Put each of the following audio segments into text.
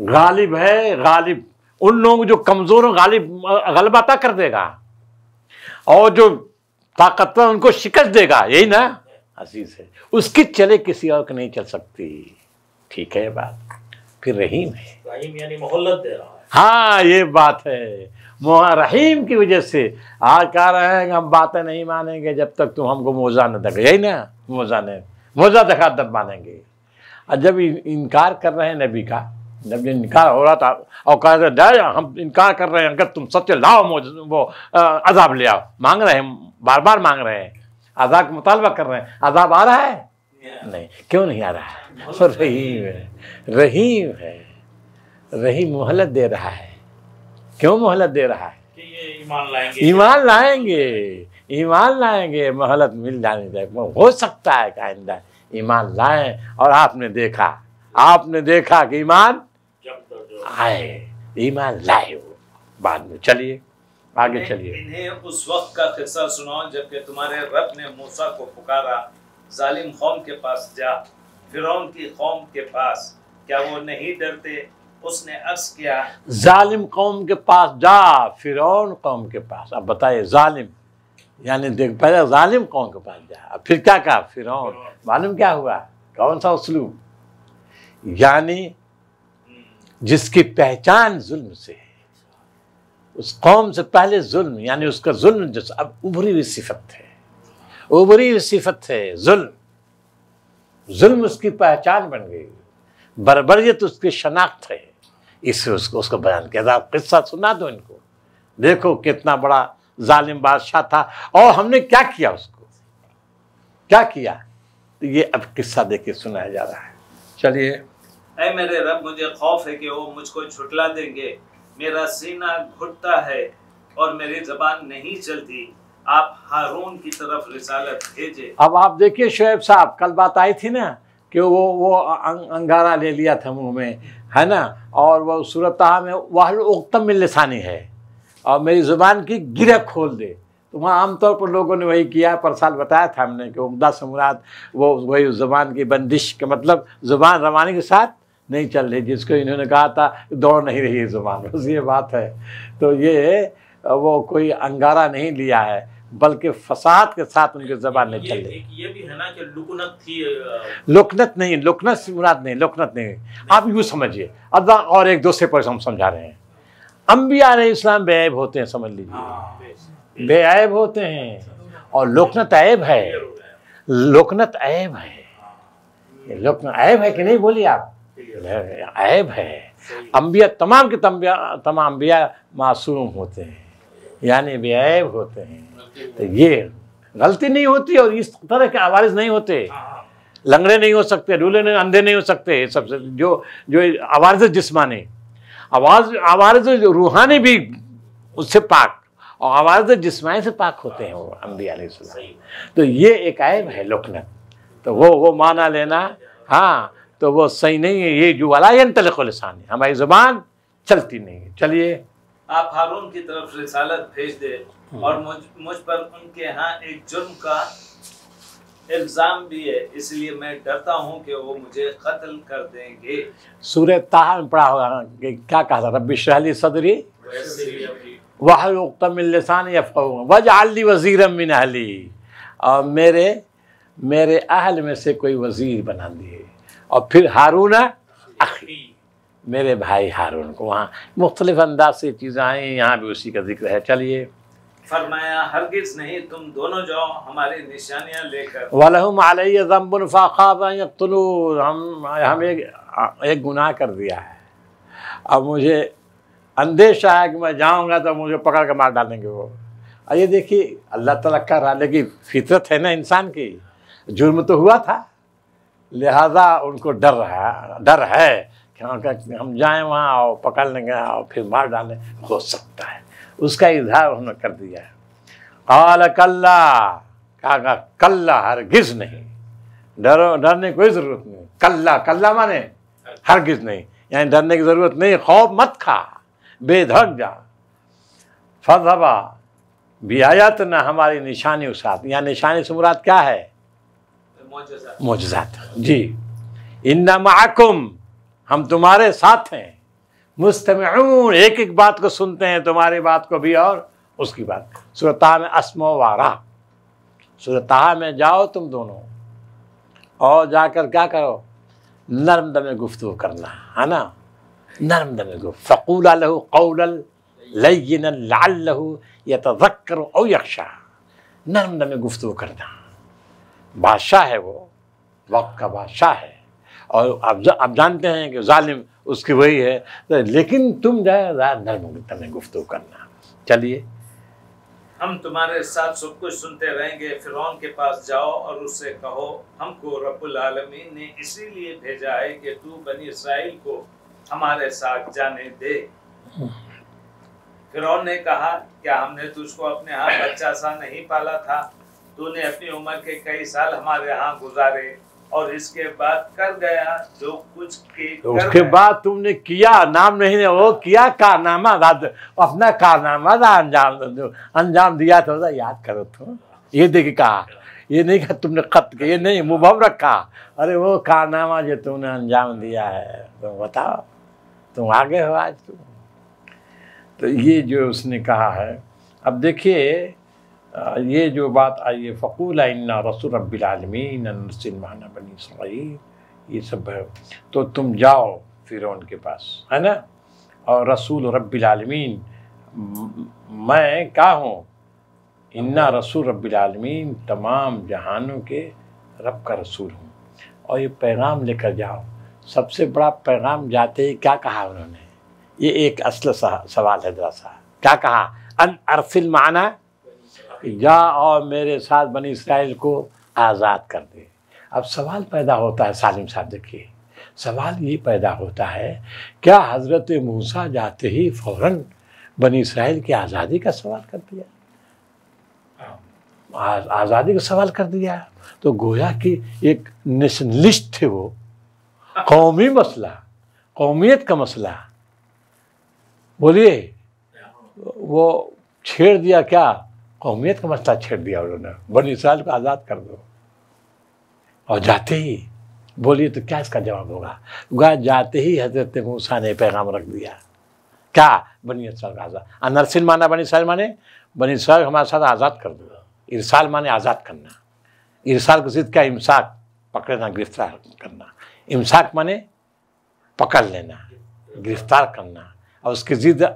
गालिब है गालिब उन लोगों जो कमज़ोर गालिब गलबाता कर देगा और जो ताकतवर उनको शिकस्त देगा यही ना अजीज है उसकी चले किसी और की नहीं चल सकती ठीक है बात फिर रहीम है रहीम यानी मोहल्लत दे रहा है हाँ ये बात है रहीम की वजह से आज कह रहे हैं हम बातें नहीं मानेंगे जब तक तुम हमको मोजा न दे यही ना मोजा ने मोजा दखा तब मानेंगे और जब इनकार कर रहे हैं नबी का जब ये इनकार हो रहा था और कह रहे डर हम इनकार कर रहे हैं अगर तुम सत्य लाओ वो अजाब ले आओ मांग रहे हैं बार बार मांग रहे हैं आजाद का मुतालबा कर रहे हैं आजाब आ रहा है नहीं क्यों नहीं आ रहा है और रहीम है रहीम है रहीम मोहलत दे रहा है क्यों मोहलत दे रहा है ईमान लाएंगे ईमान लाएंगे मोहलत मिल जानी चाहिए हो सकता है कहिंदा ईमान लाए और आपने देखा आपने देखा कि ईमान आए ईमान लाए वो बाद में चलिए आगे चलिए इन्हें उस वक्त का किस्सा सुनाओ जबकि तुम्हारे रब ने मूसा को पुकारा जालिम कौम के पास जा फिर की कौम के पास क्या वो नहीं डरते उसने अर्ज किया जालिम कौम के पास जा फिर कौम के पास अब बताइए जालिम यानी देख पहले जालिम कौम के पास जा अब फिर क्या कहा फिर मालूम क्या हुआ कौन सा उसलूब यानी जिसकी पहचान जुल्म से है उस कौम से पहले जुल्म यानी उसका जुल्म जो अब उभरी हुई सिफत है उभरी हुई सिफत है जुल्म जुल्म उसकी पहचान बन गई बरबरीत उसकी शनाख्त है इससे उसको उसको बयान किया आप किस्सा सुना दो इनको देखो कितना बड़ा जालिम बादशाह था और हमने क्या किया उसको क्या किया तो ये अब किस्सा देखे सुनाया जा रहा है चलिए ऐ मेरे रब मुझे खौफ है कि वो मुझको छुटला देंगे मेरा सीना घुटता है और मेरी जबान नहीं चलती आप हारून की तरफ रिसालत भेजे अब आप देखिए शुएब साहब कल बात आई थी ना कि वो वो अं, अंगारा ले लिया था मुंह में है ना और वह सूरत में वाहम उक्तम लसानी है और मेरी ज़ुबान की गिरह खोल दे तो वहाँ आमतौर पर लोगों ने वही किया पर साल बताया था हमने कि उमदा से मुराद वो वही ज़ुबान की बंदिश के मतलब ज़ुबान रवानी के साथ नहीं चल रही जिसको इन्होंने कहा था दौड़ नहीं रही है जुबान बस ये बात है तो ये वो कोई अंगारा नहीं लिया है बल्कि फसाद के साथ उनकी जबान नहीं चल रही ये भी है ना कि लुकनत थी लुकनत नहीं लुकनत मुराद नहीं लुकनत नहीं, नहीं। आप यूँ समझिए अब और एक दूसरे पर हम समझा रहे हैं अम्बिया इस्लाम बेब होते हैं समझ लीजिए हाँ, बेब होते हैं और लोकनत ऐब है लोकनत ऐब है लोकनत ऐब है कि नहीं बोलिए आप ऐब है अम्बिया तमाम के तम्बिया तमाम अम्बिया मासूम होते हैं यानी बेब होते हैं तो ये गलती नहीं होती और इस तरह के आवारिज नहीं होते लंगड़े नहीं हो सकते रूले नहीं अंधे नहीं हो सकते सबसे जो जो आवारज जिसमानी आवाज आवारज रूहानी भी उससे पाक और आवारज जिसमानी से पाक होते हैं वो अम्बिया तो ये एक आयब है लोकनक तो वो वो माना लेना हाँ तो वो सही नहीं है ये जो वलायन तलसान है हमारी ज़ुबान चलती नहीं है चलिए आप हारून की तरफ रिसालत भेज दे हम्म। और मुझ मुझ पर उनके यहाँ एक जुर्म का इल्ज़ाम भी है इसलिए मैं डरता हूँ कि वो मुझे कत्ल कर देंगे सूर्य ताहा में पड़ा होगा क्या कहा था रबी शहली सदरी वह उक्तमिलसान वज आली वज़ीर अमिन अली और मेरे मेरे अहल में से कोई वज़ीर बना दिए और फिर हारून अखी मेरे भाई हारून को वहाँ मुख्तलिफ अंदाज से चीज़ें आई यहाँ भी उसी का जिक्र है चलिए फरमाया हरगिज नहीं तुम दोनों जाओ हमारी निशानियाँ लेकर वलहम अलैबन हम हम एक एक गुनाह कर दिया है अब मुझे अंदेशा है कि मैं जाऊँगा तो मुझे पकड़ कर मार डालेंगे वो और ये देखिए अल्लाह तला का लेकिन फितरत है ना इंसान की जुर्म तो हुआ था लिहाजा उनको डर रहा डर है कि हाँ, हम जाएं वहाँ आओ पकड़ लेंगे आओ फिर मार डालें हो सकता है उसका इजहार उन्होंने कर दिया है काल कल्ला कहा कल्ला हरगिज नहीं डरो डरने की कोई ज़रूरत नहीं कल्ला कल्ला माने हरगिज नहीं यानी डरने की ज़रूरत नहीं खौफ मत खा बेधड़क जा फजबा भी आया तो ना हमारी निशानी उस साथ निशानी से मुराद क्या है मोजात जी इन्ना माकुम हम तुम्हारे साथ हैं मुस्तम एक एक बात को सुनते हैं तुम्हारी बात को भी और उसकी बात सूरतः में असमो वारा सूरतः में जाओ तुम दोनों और जाकर क्या करो नर्म दम गुफ्तु करना है ना नर्म दम गुफ्त फ़कूल लहू कौल लई लाल लहू या तो रख करो और यक्षा नर्म दम गुफ्तु करना बादशाह है वो वक्त का बादशाह है और आप जा, आप जानते हैं कि जालिम उसकी वही है तो लेकिन तुम ज़्यादा नर्म तमें गुफ्तु करना चलिए हम तुम्हारे साथ सब कुछ सुनते रहेंगे फिर के पास जाओ और उससे कहो हमको रबुल आलमीन ने इसीलिए भेजा है कि तू बनी इसराइल को हमारे साथ जाने दे हम्म। फिर ने कहा क्या हमने तुझको अपने हाथ बच्चा सा नहीं पाला था तूने अपनी उम्र के कई साल हमारे यहाँ गुजारे और इसके बाद कर गया जो कुछ के तो कर उसके बाद तुमने किया नाम नहीं वो किया कारनामा रात अपना कारनामा था अंजाम अंजाम दिया था याद करो तुम तो। ये देख कहा ये नहीं कहा तुमने खत के ये नहीं मुभव रखा अरे वो कारनामा जो तुमने अंजाम दिया है तुम तो बताओ तुम आगे हो आज तुम तो ये जो उसने कहा है अब देखिए ये जो बात आई है फ़कूल इन्ना रसूल रबालमीन नसलमाना बनी सही ये सब है तो तुम जाओ फिर उनके पास है ना और रसूल रबालमीन मैं क्या हूँ इन्ना रसूल रबालमीन तमाम जहानों के रब का रसूल हूँ और ये पैगाम लेकर जाओ सबसे बड़ा पैगाम जाते ही क्या कहा उन्होंने ये एक असल सवाल है जरा सा क्या कहा अन अरसिल माना या और मेरे साथ बनी इसराइल को आज़ाद कर दे अब सवाल पैदा होता है सालिम साहब देखिए सवाल ये पैदा होता है क्या हज़रत मूसा जाते ही फ़ौर बनी इसराइल की आज़ादी का सवाल कर दिया हाँ। आज़ादी का सवाल कर दिया तो गोया कि एक नेशनलिस्ट थे वो कौमी मसला कौमियत का मसला बोलिए हाँ। वो छेड़ दिया क्या कौमियत का मसला छेड़ दिया उन्होंने बन इसराइल को आज़ाद कर दो और जाते ही बोलिए तो क्या इसका जवाब होगा गाय जाते ही हजरत मूसा ने पैगाम रख दिया क्या बनी इसराइल का आज़ाद अनरसिन माना बनी इसराइल माने बनी इसराइल हमारे साथ आज़ाद कर दो इरसाल माने आज़ाद करना इरसाल को सिद्ध क्या इमसाक पकड़ना गिरफ्तार करना इमसाक माने पकड़ लेना गिरफ्तार करना और उसकी जिद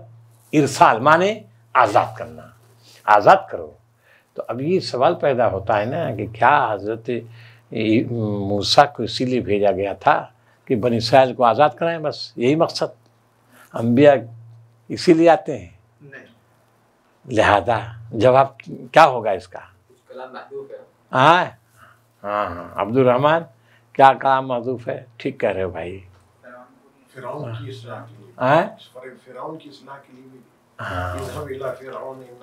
इरसाल माने आज़ाद करना आज़ाद करो तो अब ये सवाल पैदा होता है ना कि क्या हजरत मूसा को इसीलिए भेजा गया था कि बन इसराइल को आज़ाद कराएं बस यही मकसद अम्बिया इसीलिए आते हैं लिहाजा जवाब क्या होगा इसका हाँ हाँ हाँ अब्दुलरहमान क्या कलाम महदूफ है ठीक कह रहे हो भाई फिराउन की के लिए हाँ? Ah.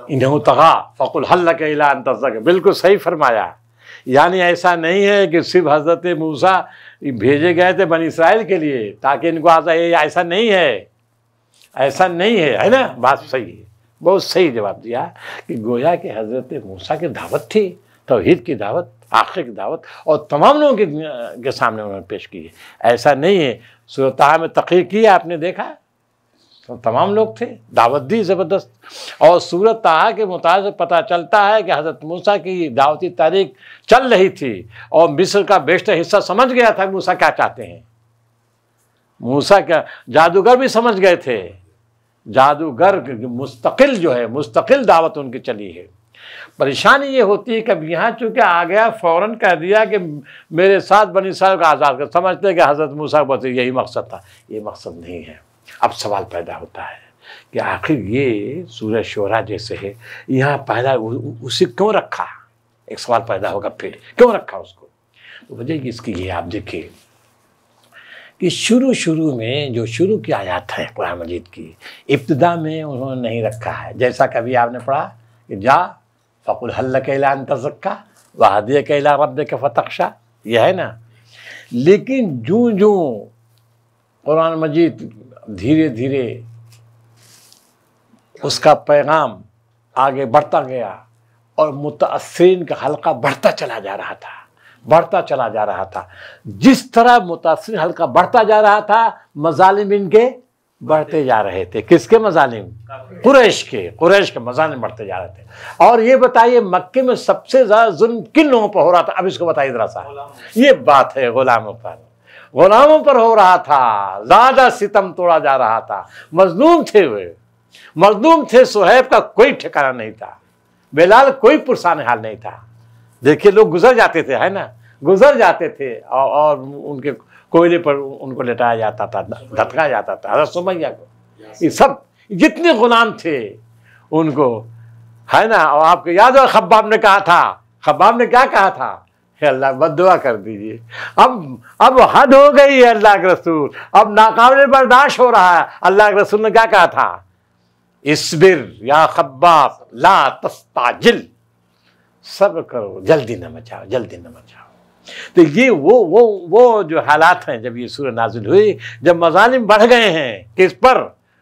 इन्हें फ़कुल हल्ला के इला बिल्कुल सही फरमाया यानी ऐसा नहीं है कि सिर्फ हज़रत मूसा भेजे गए थे बन इसराइल के लिए ताकि इनको आता ये ऐसा नहीं है ऐसा नहीं है है ना बात सही है बहुत सही जवाब दिया कि गोया कि हज़रत मूसा की दावत थी तोहहीद की दावत आखिर की दावत और तमाम लोगों के, सामने उन्होंने पेश की है ऐसा नहीं है सूरत में तकी की आपने देखा तो तमाम लोग थे दावत दी ज़बरदस्त और सूरत तहा के मुताज पता चलता है कि हज़रत मूसा की दावती तारीख चल रही थी और मिस्र का बेशतर हिस्सा समझ गया था मूसा क्या चाहते हैं मूसा क्या जादूगर भी समझ गए थे जादूगर मुस्तकिल जो है मुस्तकिल दावत उनकी चली है परेशानी ये होती है कि अब यहाँ चूँकि आ गया फ़ौरन कह दिया कि मेरे साथ बनी साहब का आज़ाद कर समझते कि हज़रत मूसा का बस यही मकसद था ये मकसद नहीं है अब सवाल पैदा होता है कि आखिर ये सूरज शोरा जैसे है यहाँ पैदा उसे क्यों रखा एक सवाल पैदा होगा फिर क्यों रखा उसको तो वजह इसकी ये आप देखिए कि शुरू शुरू में जो शुरू की आयात है कुरान मजीद की इब्तदा में उन्होंने नहीं रखा है जैसा कभी आपने पढ़ा कि जा फ़कुल हल्ल का ऐलान तजक्का वहाद का इला रब के फतक्षा यह है ना लेकिन जो जो कुरान मजीद धीरे धीरे उसका पैगाम आगे बढ़ता गया और मुतासरीन का हल्का बढ़ता चला जा रहा था बढ़ता चला जा रहा था जिस तरह मुतासरीन हल्का बढ़ता जा रहा था मजालिम इनके बढ़ते जा रहे थे किसके मजालिम कुरैश के कुरैश के मजालिम बढ़ते जा रहे थे और ये बताइए मक्के में सबसे ज़्यादा जुल्म किन लोगों पर हो रहा था अब इसको बताइए जरा सा ये बात है गुलाम पर गुलामों पर हो रहा था ज्यादा सितम तोड़ा जा रहा था मजलूम थे वे मजलूम थे सुहैब का कोई ठिकाना नहीं था बेलाल कोई पुरसान हाल नहीं था देखिए लोग गुजर जाते थे है ना गुजर जाते थे और, और उनके कोयले पर उनको लेटाया जाता था धटका जाता था हजरत सुमैया को ये सब जितने गुलाम थे उनको है ना और आपको याद हो खब्बाब ने कहा था खब्बाब ने क्या कहा था अल्लाह बदुआ कर दीजिए अब अब हद हो गई है अल्लाह के रसूल अब नाकाबले बर्दाश्त हो रहा है अल्लाह के रसूल ने क्या कहा था इसबिर या खब्बाब ला तस्ताजिल सब करो जल्दी न मचाओ जल्दी न मचाओ तो ये वो वो वो जो हालात हैं जब ये सूर्य नाजिल हुई जब मजालिम बढ़ गए हैं किस पर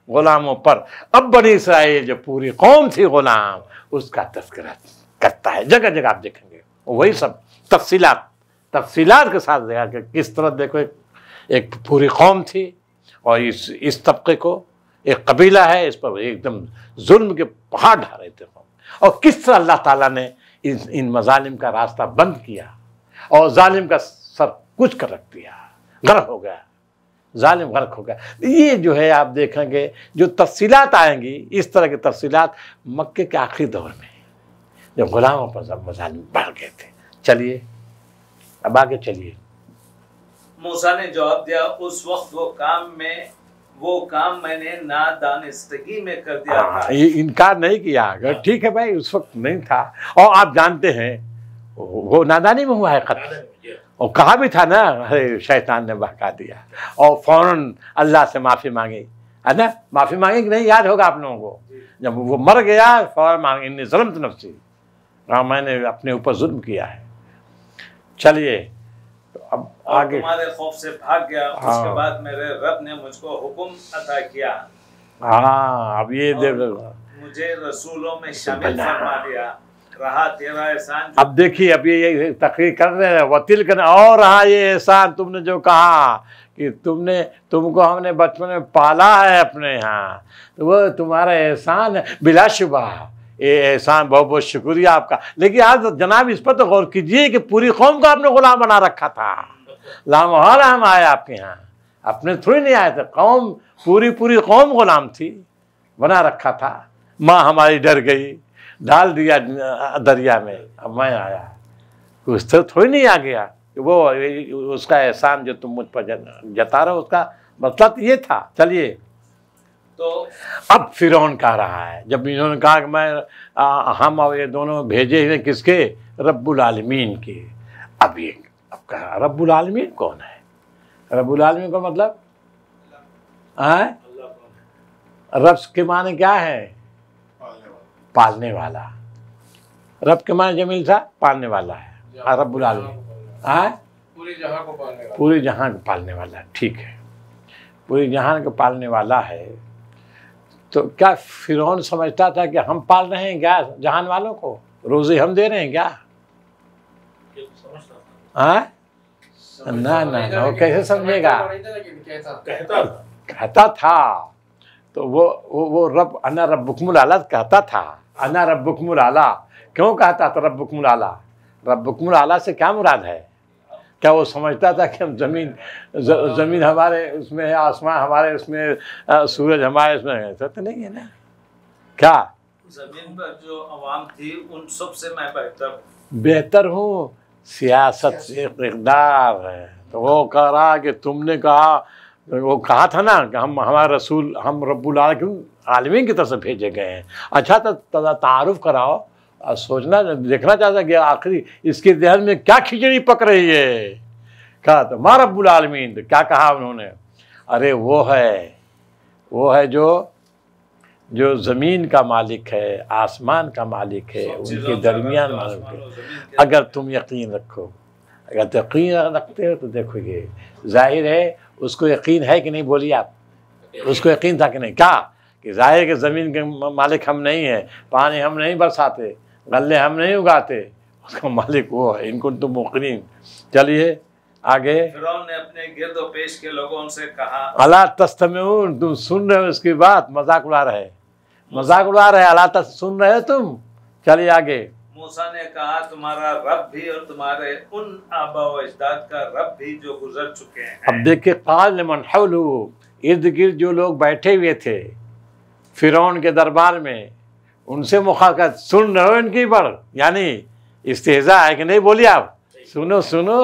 गुलामों पर अब बनी इसराइल जो पूरी कौम थी गुलाम उसका तस्करा करता है जगह जगह आप देखेंगे वही सब तफसीलात तफसीलात के साथ देखा कि किस तरह देखो एक, एक पूरी कौम थी और इस इस तबके को एक कबीला है इस पर एकदम जुल्म के पहाड़ ढा रहे थे कौम और किस तरह अल्लाह ताला ने इन इन मजालिम का रास्ता बंद किया और जालिम का सब कुछ कर रख दिया गर्क हो गया जालिम गर्क हो गया ये जो है आप देखेंगे जो तफसीलात आएंगी इस तरह की तफसीलात मक्के के आखिरी दौर में जब गुलामों पर सब मजालिम बढ़ गए थे चलिए अब आगे चलिए मूसा ने जवाब दिया उस वक्त वो काम में वो काम मैंने दानिस्तगी में कर दिया आ, हाँ, था ये इनकार नहीं किया अगर हाँ। ठीक है भाई उस वक्त नहीं था और आप जानते हैं वो नादानी में हुआ है खत और कहा भी था ना अरे शैतान ने बहका दिया और फौरन अल्लाह से माफ़ी मांगी है ना माफ़ी मांगी कि नहीं याद होगा आप लोगों को जब वो मर गया फौरन मांगी इन जुलम तो नफसी मैंने अपने ऊपर जुल्म किया है चलिए अब आगे तुम्हारे खौफ से भाग गया हाँ। उसके बाद मेरे रब ने मुझको हुक्म अता किया हाँ अब ये देख मुझे रसूलों में शामिल फरमा दिया रहा तेरा एहसान अब देखिए अब ये, तकरीर कर रहे हैं वतील कर और रहा ये एहसान तुमने जो कहा कि तुमने तुमको हमने बचपन में पाला है अपने यहाँ तो वो तुम्हारा एहसान है बिलाशुबा एहसान बहुत बहुत शुक्रिया आपका लेकिन आज जनाब इस पर तो गौर कीजिए कि पूरी कौम को आपने गुलाम बना रखा था लामोहर हम आए आपके यहाँ अपने थोड़ी नहीं आए थे कौम पूरी पूरी कौम गुलाम थी बना रखा था माँ हमारी डर गई डाल दिया दरिया में अब मैं आया उस तो थोड़ी नहीं आ गया वो उसका एहसान जो तुम मुझ पर जता रहे हो उसका मतलब ये था चलिए तो अब फिर कह रहा है जब इन्होंने कहा कि मैं आ, हम और ये दोनों भेजे हैं किसके रब्बुल आलमीन के अब ये अब कहा रब्बुल आलमीन कौन है रब्बुल आलमीन का मतलब हैं रब्स के माने क्या है पालने वाला रब के माने जमील था पालने वाला है हाँ, रब्बुल आलमीन हैं हाँ? पूरी जहां को पालने वाला जहां पालने वाला ठीक है पूरी जहां को पालने वाला है तो क्या फिरौन समझता था कि हम पाल रहे हैं क्या जहान वालों को रोजी हम दे रहे हैं क्या हाँ ना ना ना वो कैसे समझेगा कहता था तो वो वो वो रब अना रब आला कहता था अना रब्बुकमुल आला क्यों कहता था रब आला रब्बुकमुल आला से क्या मुराद है क्या वो समझता था कि हम ज़मीन ज़मीन हाँ। हमारे उसमें है आसमान हमारे उसमें सूरज हमारे उसमें है ऐसा तो, तो नहीं है ना क्या जमीन पर जो आवाम थी उन सब से मैं बेहतर बेहतर हूँ सियासत से इकदार है तो वो कह रहा कि तुमने कहा वो कहा था ना कि हम हमारे रसूल हम रबुल आलमी की तरफ से भेजे गए हैं अच्छा तो, तो तारुफ कराओ सोचना देखना चाहता कि आखिरी इसके जहन में क्या खिचड़ी पक रही है कहा तो मार अब्बुल आलमीन तो क्या कहा उन्होंने अरे वो है वो है जो जो ज़मीन का मालिक है आसमान का मालिक है उनके दरमियान मालिक है अगर तुम यकीन रखो अगर यकीन रखते हो तो देखोगे जाहिर है उसको यकीन है कि नहीं बोलिए आप उसको यकीन था कि नहीं क्या कि जाहिर है कि ज़मीन के मालिक हम नहीं हैं पानी हम नहीं बरसाते गल्ले हम नहीं उगाते उसका मालिक वो है इनको तो मुकरीन चलिए आगे ने अपने पेश के लोगों से कहा अला तस्तम तुम सुन रहे हो उसकी बात मजाक उड़ा रहे मजाक उड़ा रहे अला तस्त सुन रहे हो तुम चलिए आगे मूसा ने कहा तुम्हारा रब भी और तुम्हारे उन आबाद का रब भी जो गुजर चुके हैं अब देखिए काल मनहल इर्द गिर्द जो लोग बैठे हुए थे फिरौन के दरबार में उनसे मुखाकत सुन रहे हो इनकी पर यानी इस्तेजा है कि नहीं बोलिए आप सुनो सुनो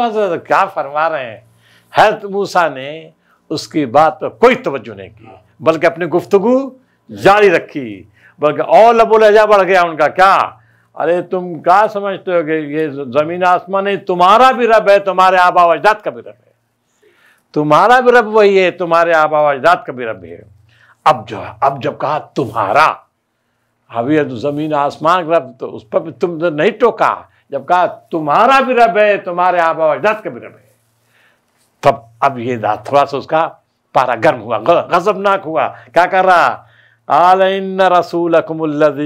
क्या फरमा रहे हैं हजरत मूसा ने उसकी बात पर कोई तवज्जो नहीं की हाँ। बल्कि अपनी गुफ्तगु जारी रखी बल्कि और लबोलहजा बढ़ गया उनका क्या अरे तुम क्या समझते हो कि ये ज़मीन आसमान नहीं तुम्हारा भी रब है तुम्हारे आबा अजदाद का भी रब है तुम्हारा भी रब वही है तुम्हारे आबा अजदाद का भी रब है अब जो अब जब कहा तुम्हारा अभी तो ज़मीन आसमान रब तो उस पर भी तुम तो नहीं टोका जब कहा तुम्हारा भी रब है तुम्हारे आबा अजदाद का भी रब है तब अब ये थोड़ा सा उसका पारा गर्म हुआ गजबनाक हुआ क्या कर रहा इन रसूल अकमुल्लुम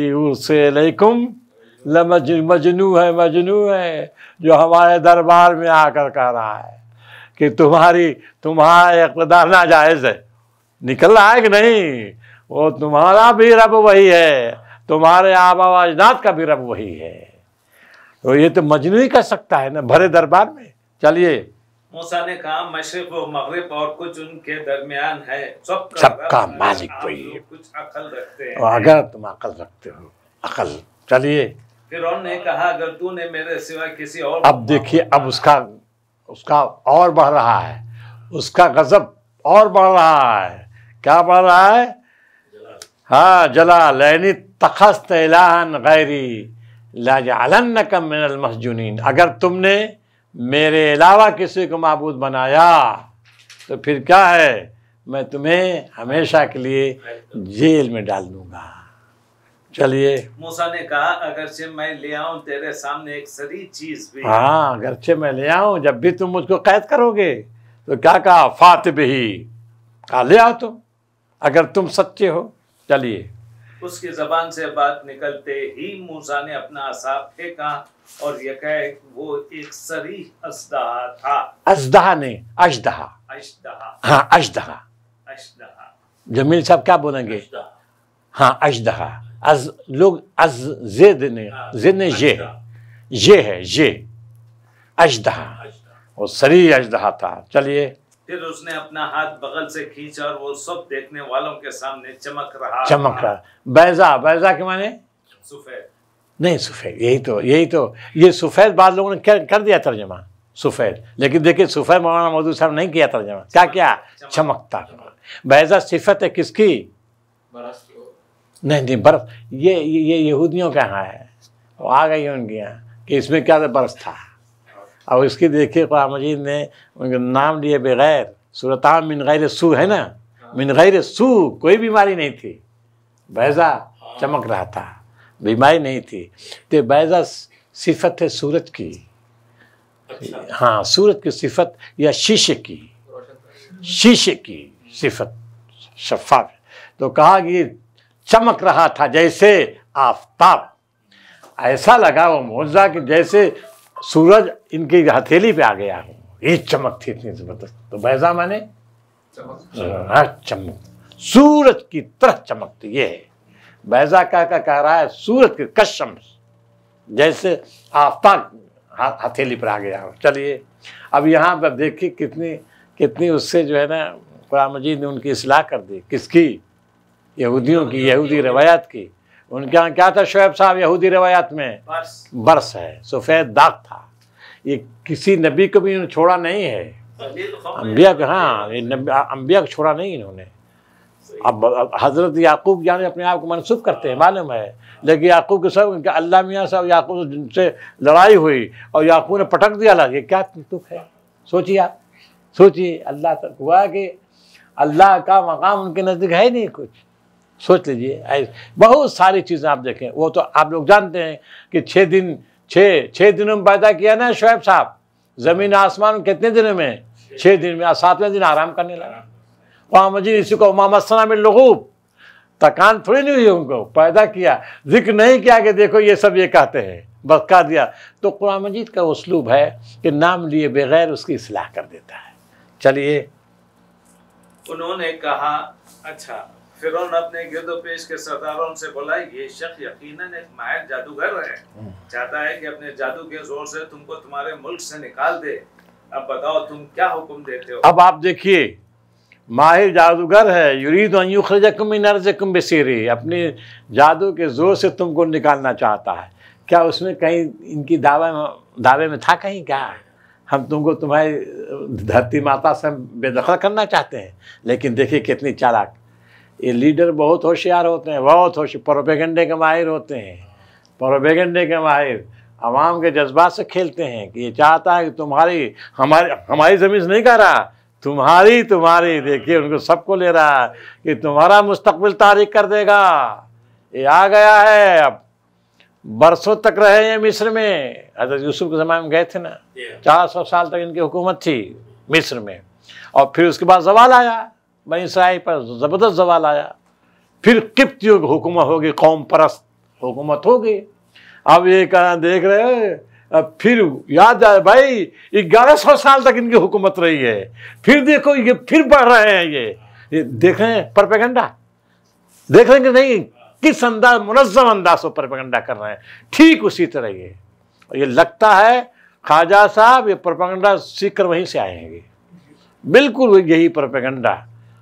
मजनू है मजनू है जो हमारे दरबार में आकर कह रहा है कि तुम्हारी तुम्हारा ना जायज है निकल रहा है कि नहीं वो तुम्हारा भी रब वही है तुम्हारे आबा अजदाद का भी रब वही है तो ये तो मजनू ही कह सकता है ना भरे दरबार में चलिए मूसा ने कहा मशरक मगरब और कुछ उनके दरमियान है सब सबका मालिक वही है कुछ अकल रखते हैं अगर तुम अकल रखते हो अकल चलिए फिर ने कहा अगर तूने मेरे सिवा किसी और अब देखिए अब उसका उसका और बढ़ रहा है उसका गजब और बढ़ रहा है क्या बढ़ रहा है हाँ जला लैनित तखस्त एलान गैरी लाजालन मिनल मस्जुनिन अगर तुमने मेरे अलावा किसी को मबूद बनाया तो फिर क्या है मैं तुम्हें हमेशा के लिए जेल में डाल दूंगा चलिए मूसा ने कहा अगर से मैं ले आऊं तेरे सामने एक सरी चीज भी हाँ अगरचे मैं ले आऊं जब भी तुम मुझको कैद करोगे तो क्या कहा फातिब ही कहा ले आओ तुम अगर तुम सच्चे हो चलिए उसकी जबान से बात निकलते ही मूसा ने अपना असाब फेंका और यह कह वो एक सरी असदहा था अजदहा ने अजदहा अजदहा हाँ अशदहा अशदहा जमील साहब क्या बोलेंगे हाँ अजदहा अज लोग अज जेद हाँ, ने जेद ने ये है ये है ये अजदहा वो सरी अजदहा था चलिए फिर उसने अपना हाथ बगल से खींचा और वो सब देखने वालों के सामने चमक रहा चमक रहा बैजा बैजा के माने सुफेद नहीं सुफेद यही तो यही तो ये सुफेद बाद लोगों ने कर, कर दिया तर्जमा सुफेद लेकिन देखिए सुफेद मौलाना मौदू साहब नहीं किया तर्जमा क्या क्या चमकता बैजा सिफत है किसकी नहीं नहीं बर्फ ये ये यहूदियों के यहाँ है वो आ गई उनके यहाँ कि इसमें क्या बर्फ था और इसकी देखिए कुरान मजीद ने उनके नाम लिए बगैर सूरत मिन गैर सू है ना हाँ। मिन गैर सू कोई बीमारी नहीं थी बैज़ा हाँ। चमक रहा था बीमारी नहीं थी तो बैज़ा सिफत है सूरज की अच्छा। हाँ सूरज की सिफत या शीशे की शीशे की सिफत शफाफ तो कहा कि चमक रहा था जैसे आफ्ताब ऐसा लगा वो मोजा कि जैसे सूरज इनकी हथेली पे आ गया हूँ ये चमक थी इतनी जबरदस्त तो बैजा माने चमक हाँ, सूरज की तरह चमकती ये है बैजा का का कह रहा है सूरज के कशम जैसे आफ्ताब हथेली पर आ गया हो चलिए अब यहाँ पर देखिए कितनी कितनी उससे जो है ना कुरान मजीद ने उनकी असलाह कर दी किसकी यहूदियों की यहूदी रवायात की उनके यहाँ क्या था शुएब साहब यहूदी रवायात में बर्स, बर्स है सफ़ेद दाग था ये किसी नबी को भी इन्होंने छोड़ा नहीं है तो तो अम्बिया को हाँ अम्बिया को छोड़ा नहीं इन्होंने अब, हज़रत याकूब यानी अपने आप को मनसूब करते हैं मालूम है लेकिन याकूब के सब अल्लाह मियाँ साहब याकूब जिनसे लड़ाई हुई और याकूब ने पटक दिया अलग ये क्या तुक है सोचिए आप सोचिए अल्लाह तक हुआ कि अल्लाह का मकाम उनके नज़दीक है नहीं कुछ सोच लीजिए बहुत सारी चीज़ें आप देखें वो तो आप लोग जानते हैं कि छः दिन छः छः दिनों में पैदा किया ना शुएब साहब ज़मीन आसमान कितने दिनों में छः दिन में सातवें दिन आराम करने लगा वहाँ मजीद इसी को मामा में लघूब थकान थोड़ी नहीं हुई उनको पैदा किया जिक्र नहीं किया कि देखो ये सब ये कहते हैं बका दिया तो कुरान मजीद का उसलूब है कि नाम लिए बगैर उसकी इसलाह कर देता है चलिए उन्होंने कहा अच्छा फिर अपने गिरद पेश के सरदारों से बोला ये शख्स यकीनन एक माहिर जादूगर है हम्म। चाहता है कि अपने जादू के जोर से तुमको तुम्हारे मुल्क से निकाल दे अब बताओ तुम क्या हुक्म देते हो अब आप देखिए माहिर जादूगर है युरीद युखरजकुम बसीरी अपने जादू के जोर से तुमको निकालना चाहता है क्या उसमें कहीं इनकी दावे में दावे में था कहीं क्या हम तुमको तुम्हारी धरती माता से बेदखल करना चाहते हैं लेकिन देखिए कितनी चालाक ये लीडर बहुत होशियार होते हैं बहुत होशियार प्रोपेगेंडे के माहिर होते हैं प्रोपेगेंडे के माहिर आवाम के जज्बात से खेलते हैं कि ये चाहता है कि तुम्हारी हमारी हमारी जमीन नहीं कर रहा तुम्हारी तुम्हारी देखिए उनको सबको ले रहा है कि तुम्हारा मुस्तकबिल तारीख कर देगा ये आ गया है अब बरसों तक रहे हैं मिस्र में हजरत यूसुफ के जमाने में गए थे ना चार सौ साल तक इनकी हुकूमत थी मिस्र में और फिर उसके बाद जवाल आया मैसाई पर ज़बरदस्त जवाल आया फिर किप्त युग हुकूमत होगी कौम परस्त हुकूमत होगी अब ये कहना देख रहे हैं अब फिर याद आए भाई ग्यारह सौ साल तक इनकी हुकूमत रही है फिर देखो ये फिर बढ़ रहे हैं ये, ये देख रहे हैं परपेगंडा देख रहे हैं कि नहीं किस अंदाज मुनजम अंदाज पर परपेगंडा कर रहे हैं ठीक उसी तरह ये ये लगता है ख्वाजा साहब ये परपेगंडा सीख कर वहीं से आएंगे बिल्कुल यही परपेगंडा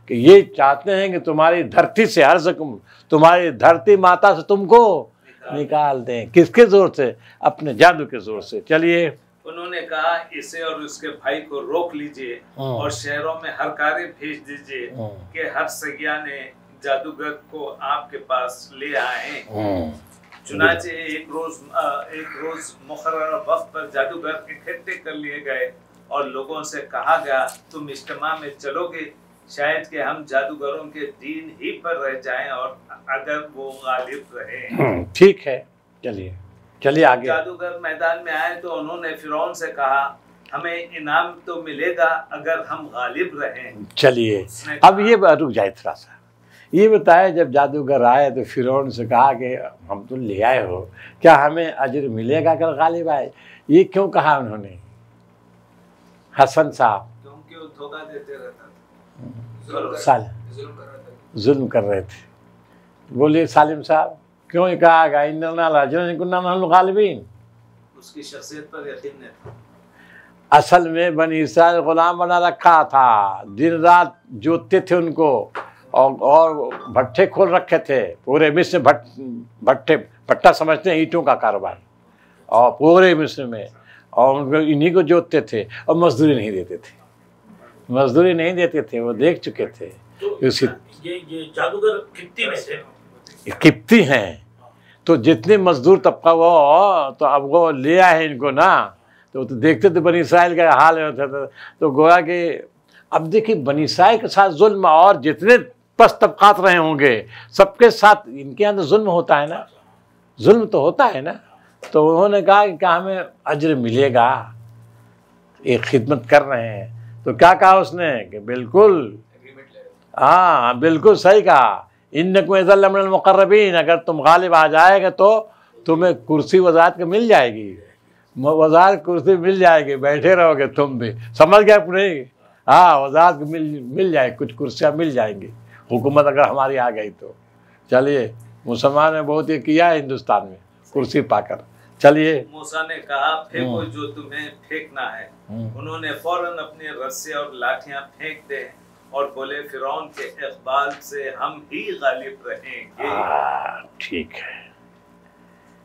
कि ये चाहते हैं कि तुम्हारी धरती से हर सकूँ तुम्हारी धरती माता से तुमको निकाल दें किसके जोर से अपने जादू के जोर से चलिए उन्होंने कहा इसे और उसके भाई को रोक लीजिए हाँ। और शहरों में हर कार्य भेज दीजिए हाँ। कि हर सगिया ने जादूगर को आपके पास ले आए हाँ। चुनाचे एक रोज एक रोज मुखर वक्त पर जादूगर इकट्ठे कर लिए गए और लोगों से कहा गया तुम इज्तम में चलोगे शायद कि हम जादूगरों के दीन ही पर रह जाएं और अगर वो गालिब रहे हम्म, ठीक है चलिए चलिए आगे जादूगर मैदान में आए तो उन्होंने फिर से कहा हमें इनाम तो मिलेगा अगर हम गालिब रहे चलिए अब ये रुक जाए थोड़ा सा ये बताया जब जादूगर आए तो फिर से कहा कि हम तो ले आए हो क्या हमें अजर मिलेगा अगर गालिब आए ये क्यों कहा उन्होंने हसन साहब क्योंकि वो धोखा देते रहता साल जुल्म कर रहे थे बोलिए सालिम साहब क्यों कहा गया इंदरना गालबिन उसकी शख्सियत पर यकीन नहीं था असल में बनी इसराइल गुलाम बना रखा था दिन रात जोतते थे उनको और और भट्टे खोल रखे थे पूरे मिस्र भट भट्टे भट्टा समझते हैं ईंटों का कारोबार और पूरे मिस्र में और उनको इन्हीं को जोतते थे और मजदूरी नहीं देते थे मजदूरी नहीं देते थे वो देख चुके थे तो ये ये जादूगर किप्ती में किप्ती हैं तो जितने मजदूर तबका वो तो अब वो आए हैं इनको ना तो तो देखते थे बनी इसराइल का हाल होता तो, तो, था तो गोया कि अब देखिए बनी इसराइल के साथ जुल्म और जितने पस तबकात रहे होंगे सबके साथ इनके अंदर जुल्म होता है ना जुल्म तो होता है ना तो उन्होंने कहा कि हमें अज्र मिलेगा ये खिदमत कर रहे हैं तो क्या कहा उसने कि बिल्कुल हाँ बिल्कुल सही कहा इन नकमरबीन अगर तुम गालिब आ जाएगा तो तुम्हें कुर्सी वजारत के मिल जाएगी वजारत कुर्सी मिल जाएगी बैठे रहोगे तुम भी समझ गए नहीं हाँ वजारत मिल मिल जाए कुछ कुर्सियाँ मिल जाएंगी हुकूमत अगर हमारी आ गई तो चलिए मुसलमान ने बहुत ये किया है हिंदुस्तान में कुर्सी पाकर चलिए मूसा ने कहा फेंको हम्म। जो तुम्हें फेंकना है हम्म। उन्होंने फौरन अपने रस्से और लाठियां फेंक दे और बोले फिर के इकबाल से हम ही गालिब रहेंगे ठीक है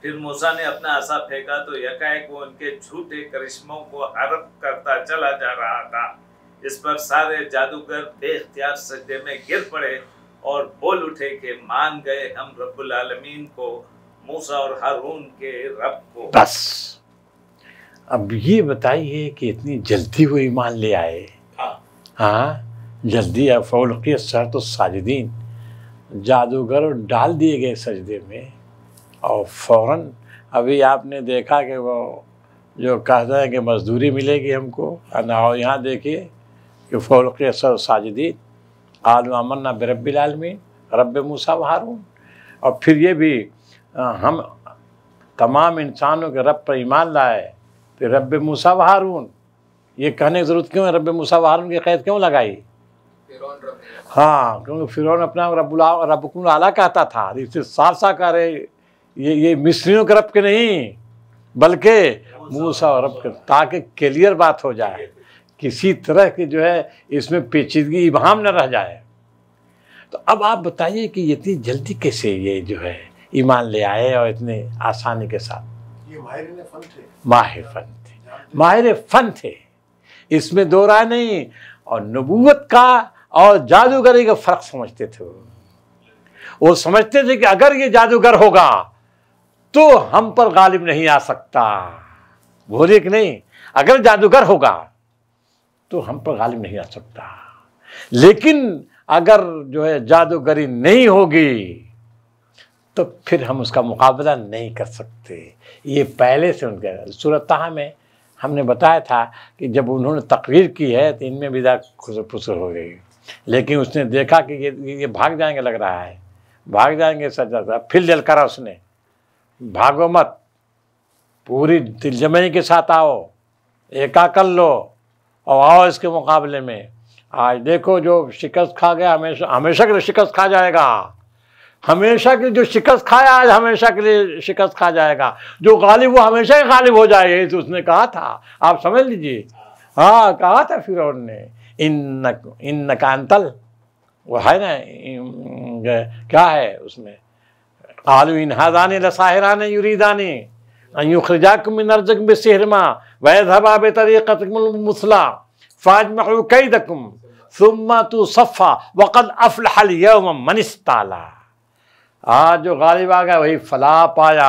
फिर मूसा ने अपना आशा फेंका तो यकायक वो उनके झूठे करिश्मों को हरप करता चला जा रहा था इस पर सारे जादूगर बेख्तियार सजे में गिर पड़े और बोल उठे के मान गए हम रबुल आलमीन को मूसा और हारून के रब को बस अब ये बताइए कि इतनी जल्दी वो ईमान ले आए हाँ, हाँ जल्दी फौल की सर तो साजिदीन जादूगर डाल दिए गए सजदे में और फौरन अभी आपने देखा कि वो जो कहता है कि मजदूरी मिलेगी हमको ना और यहाँ देखिए कि के सर साजिदीन आलम अमन्ना बरबिल आलमीन रब मूसा हारून और फिर ये भी हाँ, हम तमाम इंसानों के रब पर ईमान लाए तो रब मूसा व हारून ये कहने की ज़रूरत क्यों है रब मूसा व हारून की कैद क्यों लगाई हाँ क्योंकि फिर अपना रब रबकुल आला कहता था इससे साफ सा कह रहे ये ये मिस्रियों के रब के नहीं बल्कि मूसा और रब के ताकि क्लियर बात हो जाए किसी तरह की जो है इसमें पेचीदगी इबाम न रह जाए तो अब आप बताइए कि इतनी जल्दी कैसे ये जो है ईमान ले आए और इतने आसानी के साथ ये माहिर फन थे माहिर फन थे इसमें दो राय नहीं और नबूत का और जादूगरी का फर्क समझते थे वो समझते थे कि अगर ये जादूगर होगा तो हम पर गालिब नहीं आ सकता भोले कि नहीं अगर जादूगर होगा तो हम पर गालिब नहीं आ सकता लेकिन अगर जो है जादूगरी नहीं होगी तो फिर हम उसका मुकाबला नहीं कर सकते ये पहले से उनके सूरत में हमने बताया था कि जब उन्होंने तकरीर की है तो इनमें विदा खुसर हो गई लेकिन उसने देखा कि ये ये भाग जाएंगे लग रहा है भाग जाएंगे सजा साहब फिर ललकारा उसने भागो मत पूरी दिलजमई के साथ आओ एका कर लो और आओ इसके मुकाबले में आज देखो जो शिकस्त खा गया हमेशा हमेशा के शिकस्त खा जाएगा हमेशा की जो शिकस्त खाया आज हमेशा के लिए शिकस्त खा जाएगा जो गालिब वो हमेशा ही गालिब हो जाएगा ये तो उसने कहा था आप समझ लीजिए हाँ कहा था फिर ने इन नक इन नकांतल वो है ना क्या है उसमें आलू इन हादानी लसाहरानी यूरीदानी युखरजाक मिन अर्जक बिसहरमा सुम्मा सफ़ा वक़द अफ़ल यौम मनिस्ताला आज जो गालिब आ गया वही फला पाया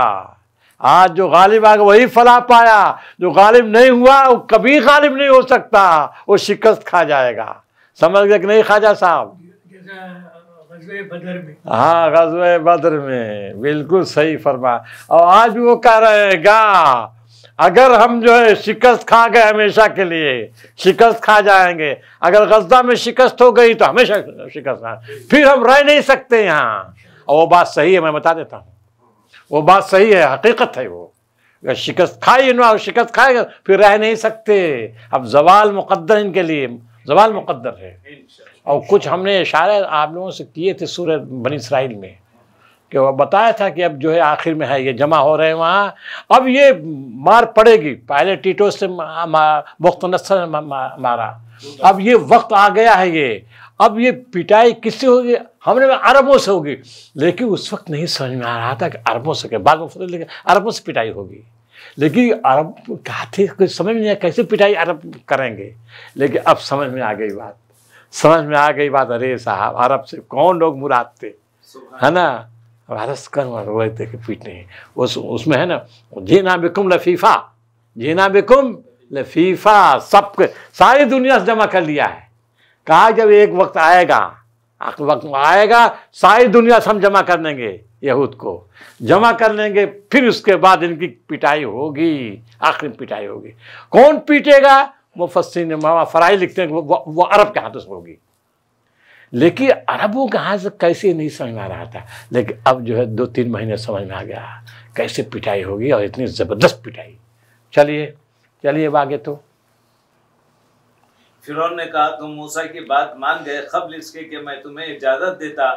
आज जो गालिब आ गया वही फला पाया जो गालिब नहीं हुआ वो कभी गालिब नहीं हो सकता वो शिकस्त खा जाएगा समझ गया कि नहीं खाजा साहब हाँ गजब बद्र में बिल्कुल सही फरमा और आज भी वो कह रहेगा अगर हम जो है शिकस्त खा गए हमेशा के लिए शिकस्त खा जाएंगे अगर गजदा में शिकस्त हो गई तो हमेशा शिकस्त खा फिर हम रह नहीं सकते यहाँ और वो बात सही है मैं बता देता हूँ वो बात सही है हकीकत है वो अगर शिकस्त खाई इन शिकस्त खाएगा फिर रह नहीं सकते अब जवाल मुकद्दर इनके लिए जवाल मुकद्दर है और कुछ हमने इशारे आप लोगों से किए थे सूरत बनी इसराइल में कि वह बताया था कि अब जो है आखिर में है ये जमा हो रहे हैं वहाँ अब ये मार पड़ेगी पहले टीटो से मुख्त नसर मारा अब ये वक्त आ गया है ये अब ये पिटाई किससे होगी हमने में अरबों से होगी लेकिन उस वक्त नहीं समझ में आ रहा था कि अरबों से क्या बाद लेकिन अरबों से पिटाई होगी लेकिन अरब कहते कुछ समझ में कैसे पिटाई अरब करेंगे लेकिन अब समझ में आ गई बात समझ में आ गई बात अरे साहब अरब से कौन लोग मुराद थे है ना भारत कर रोए थे कि पीटने उस उसमें है ना ना बेकुम लफीफा ना बेकुम लफीफा सब सारी दुनिया से जमा कर लिया है कहा जब एक वक्त आएगा वक्त आएगा सारी दुनिया से हम जमा कर लेंगे यहूद को जमा कर लेंगे फिर उसके बाद इनकी पिटाई होगी आखिर पिटाई होगी कौन पीटेगा मुफस्सिन मामा फराई लिखते हैं वो, वो अरब के हाथों से होगी लेकिन अरबों के हाथ से कैसे नहीं समझ में आ रहा था लेकिन अब जो है दो तीन महीने समझ में आ गया कैसे पिटाई होगी और इतनी ज़बरदस्त पिटाई चलिए चलिए अब आगे तो फिर ने कहा तुम मूसा की बात मान गए खबल इसके कि मैं तुम्हें इजाज़त देता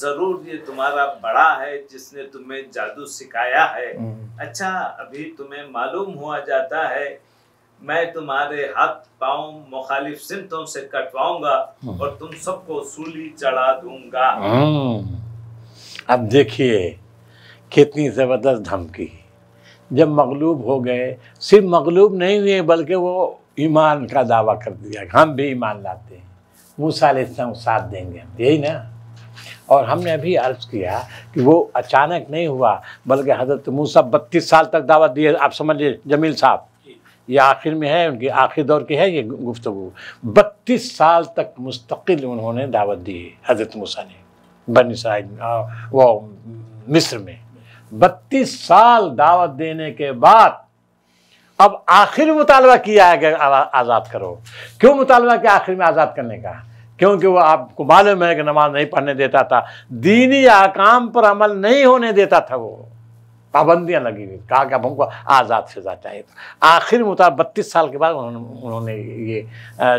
ज़रूर ये तुम्हारा बड़ा है जिसने तुम्हें जादू सिखाया है हम्म। अच्छा अभी तुम्हें मालूम हुआ जाता है मैं तुम्हारे हाथ पाओ मुखालिफ सिमतों से कटवाऊंगा हम्म। और तुम सबको सूली चढ़ा दूंगा हम्म। अब देखिए कितनी ज़बरदस्त धमकी जब मगलूब हो गए सिर्फ मगलूब नहीं हुए बल्कि वो ईमान का दावा कर दिया हम भी ईमान लाते हैं मूसा इस्लाम साथ देंगे यही ना और हमने अभी अर्ज किया कि वो अचानक नहीं हुआ बल्कि हजरत मूसा बत्तीस साल तक दावत दिए आप समझिए जमील साहब ये आखिर में है उनकी आखिर दौर की है ये गुफ्तु बत्तीस साल तक मुस्तकिल उन्होंने दावत दी हजरत मूसा ने बन वो मिस्र में बत्तीस साल दावत देने के बाद अब आखिर मुतालबा किया है कि आज़ाद करो क्यों मुतालबा किया आखिर में आज़ाद करने का क्योंकि वो आपको मालूम है कि नमाज नहीं पढ़ने देता था दीनी आकाम पर अमल नहीं होने देता था वो पाबंदियाँ लगी हुई कहा कि अब हमको आज़ाद सजा चाहिए था आखिर मुताल बत्तीस साल के बाद उन्होंने उन्होंने ये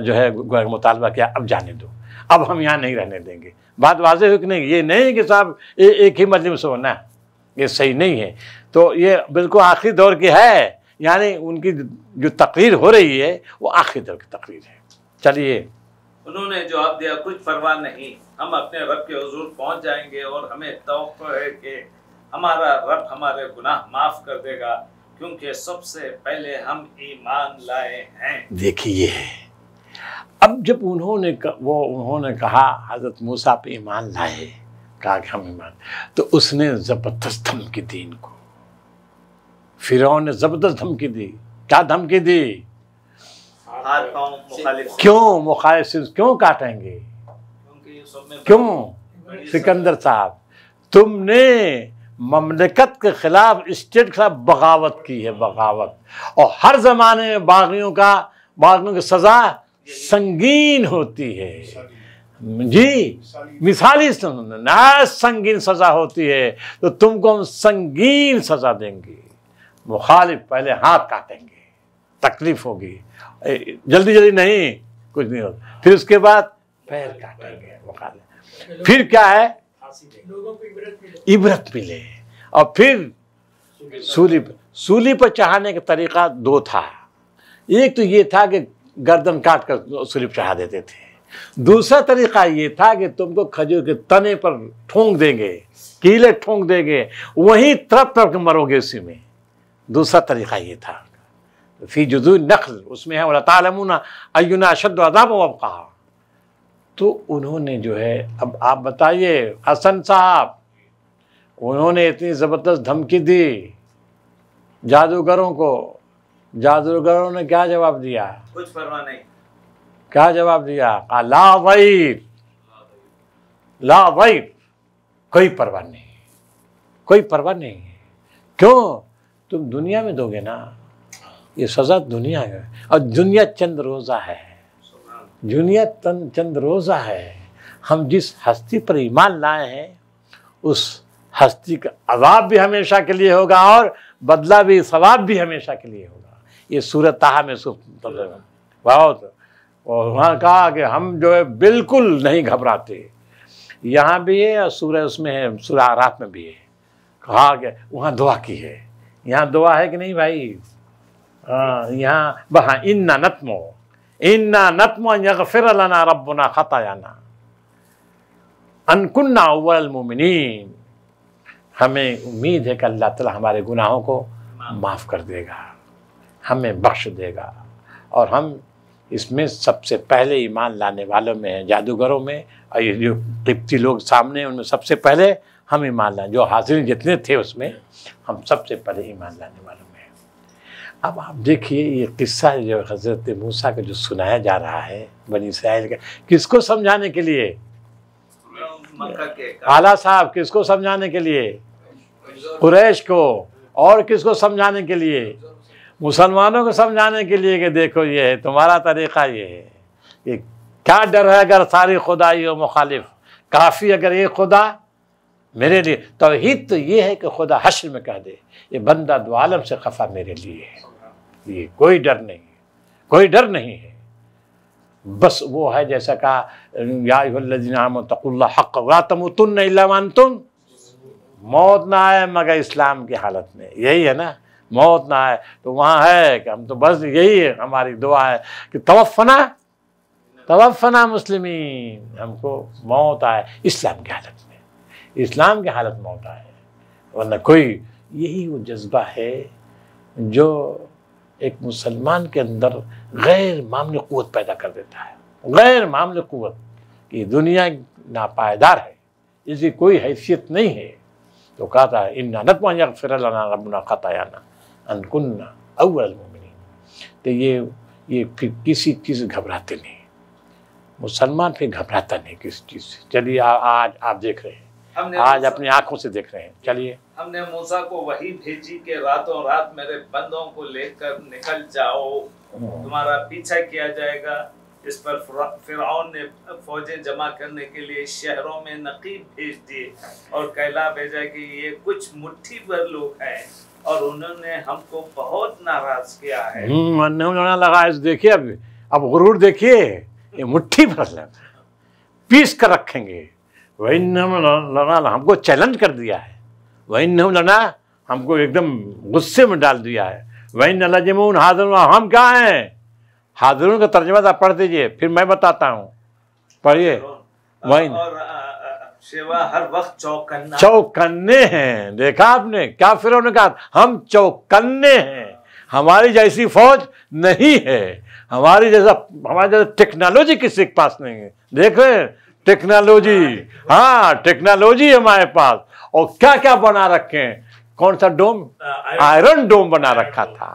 जो है मुतालबा किया अब जाने दो अब हम यहाँ नहीं रहने देंगे बात वाजह हुई कि नहीं ये नहीं कि साहब एक ही मजलिम से होना ये सही नहीं है तो ये बिल्कुल आखिरी दौर की है यानी उनकी जो तकरीर हो रही है वो आखिरी दर की तकरीर है चलिए उन्होंने जवाब दिया कुछ परवाह नहीं हम अपने रब के हजूर पहुंच जाएंगे और हमें तो है कि हमारा रब हमारे गुनाह माफ कर देगा क्योंकि सबसे पहले हम ईमान लाए हैं देखिए अब जब उन्होंने वो उन्होंने कहा हजरत मूसा पे ईमान लाए कहा कि हम ईमान तो उसने ज़बरदस्त धमकी दी इनको फिर ने ज़बरदस्त धमकी दी क्या धमकी दी क्यों मुखालिफ क्यों काटेंगे क्यों सिकंदर साहब तुमने ममलिकत के खिलाफ स्टेट के खिलाफ बगावत की है बगावत और हर ज़माने में बागियों का बागियों की सज़ा संगीन होती है जी मिसाली संगीन सजा होती है तो तुमको हम संगीन सजा देंगे मुखालिफ पहले हाथ काटेंगे तकलीफ होगी जल्दी जल्दी नहीं कुछ नहीं होगा फिर उसके बाद पैर काटेंगे मुखालिफ फिर क्या है इबरत मिले और फिर सूली पर सूली पर चढ़ाने का तरीका दो था एक तो ये था कि गर्दन काट कर सूली पर चढ़ा देते थे दूसरा तरीका ये था कि तुमको खजूर के तने पर ठोंक देंगे कीले ठोंक देंगे वहीं तरफ तरफ मरोगे उसी में दूसरा तरीक़ा ये था फ़ी जदू नखल उसमें है वालमूना अयुना अशद अदाब कहा तो उन्होंने जो है अब आप बताइए हसन साहब उन्होंने इतनी ज़बरदस्त धमकी दी जादूगरों को जादूगरों ने क्या जवाब दिया कुछ परवाह नहीं क्या जवाब दिया कहा ला वैर ला वैर कोई परवाह नहीं कोई परवाह नहीं क्यों तुम दुनिया में दोगे ना ये सजा दुनिया है और दुनिया चंद रोज़ा है दुनिया तन चंद रोज़ा है हम जिस हस्ती पर ईमान लाए हैं उस हस्ती का अवाब भी हमेशा के लिए होगा और बदला भी सवाब भी हमेशा के लिए होगा ये सूरत में बहुत तो और वहाँ कहा कि हम जो है बिल्कुल नहीं घबराते यहाँ भी है और सूर्य उसमें है सूर्य आराफ में भी है कहा कि वहाँ दुआ की है यहाँ दुआ है कि नहीं भाई यहाँ बहा इन्ना नतमो इन्ना नतमो यगफिर लना खाता खतायाना अनकुन्ना अव्वल मोमिन हमें उम्मीद है कि अल्लाह ताला हमारे गुनाहों को माफ़ कर देगा हमें बख्श देगा और हम इसमें सबसे पहले ईमान लाने वालों में हैं जादूगरों में और ये जो किब्ती लोग सामने उनमें सबसे पहले हम ईमान लाने जो हाजिर जितने थे उसमें हम सबसे पहले ईमान लाने वालों में अब आप देखिए ये किस्सा जो हज़रत मूसा का जो सुनाया जा रहा है बनी साहिल का किसको समझाने के लिए आला साहब किसको समझाने के लिए कुरैश को और किसको समझाने के लिए मुसलमानों को समझाने के लिए कि देखो ये है तुम्हारा तरीक़ा ये है ये क्या डर है अगर सारी खुदाई और मुखालिफ काफ़ी अगर ये खुदा मेरे लिए तोहहीद तो ये है कि खुदा हश्र में कह दे ये बंदा दो आलम से खफा मेरे लिए है ये कोई डर नहीं है कोई डर नहीं है बस वो है जैसा कहा याम हक तुम तुन इलामान तुम मौत ना आए मगर इस्लाम की हालत में यही है ना मौत ना आए तो वहाँ है कि हम तो बस यही है हमारी दुआ है कि तवफ़ना तवफ़ना मुस्लिम हमको मौत आए इस्लाम की हालत में इस्लाम की हालत में होता है वरना कोई यही वो जज्बा है जो एक मुसलमान के अंदर गैर मामले क़वत पैदा कर देता है गैर मामले क़वत कि दुनिया नापायदार है इसकी कोई हैसियत नहीं है तो कहता है इन्ना नतमा फिर रबना ख़तायाना अनकुन्ना अवलमिन तो ये ये फिर किसी चीज़ घबराते नहीं मुसलमान फिर घबराता नहीं किसी चीज़ से चलिए आज आप देख रहे हैं आज अपनी आंखों से देख रहे हैं चलिए हमने मूसा को वही भेजी के रातों रात मेरे बंदों को लेकर निकल जाओ हम्म। तुम्हारा पीछा किया जाएगा इस पर फिरौन ने फौजें जमा करने के लिए शहरों में नकीब भेज दिए और कहला भेजा कि ये कुछ मुट्ठी भर लोग हैं और उन्होंने हमको बहुत नाराज किया है हम्म, उन्होंने लगा देखिए अब अब गुरूर देखिए ये मुट्ठी भर लेना पीस कर रखेंगे वही नम लड़ना हमको चैलेंज कर दिया है वही नम लड़ना हमको एकदम गुस्से में डाल दिया है वही नलाजमून हाजर हम क्या हैं हाजरून का तर्जमा आप पढ़ दीजिए फिर मैं बताता हूँ पढ़िए वही सेवा हर वक्त चौकन्ने हैं देखा आपने क्या फिर उन्होंने कहा हम चौकन्ने हैं हमारी जैसी फौज नहीं है हमारी जैसा हमारे जैसा टेक्नोलॉजी किसी के पास नहीं है देख रहे हैं टेक्नोलॉजी हाँ टेक्नोलॉजी हमारे पास और क्या क्या बना रखे हैं कौन सा डोम uh, आयरन डोम बना रखा था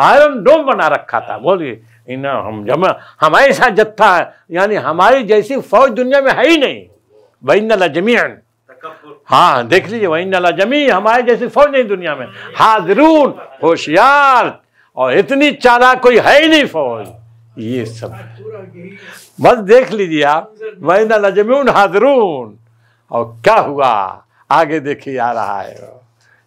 आयरन डोम बना रखा था बोलिए इन हम जमा हमारे साथ जत्था है यानी हमारी जैसी फौज दुनिया में है ही नहीं वही नला जमीन हाँ देख लीजिए वही नला जमी हमारे जैसी फौज नहीं दुनिया में हाजरून होशियार और इतनी चारा कोई है ही नहीं फौज ये सब बस देख लीजिए आप मैं ना नजमून हाजरून और क्या हुआ आगे देखे आ रहा है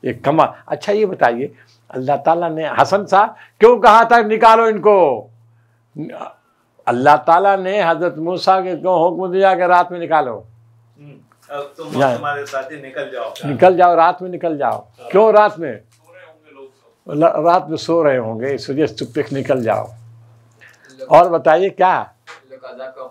ये कमा अच्छा ये बताइए अल्लाह ताला ने हसन साहब क्यों कहा था निकालो इनको अल्लाह ताला ने हजरत मूसा के क्यों हुक्म दिया कि रात में निकालो हम्म, अब तो तुम साथी निकल जाओ निकल जाओ रात में निकल जाओ क्यों रात में रात में सो रहे होंगे सूर्य चुप निकल जाओ और बताइए क्या तो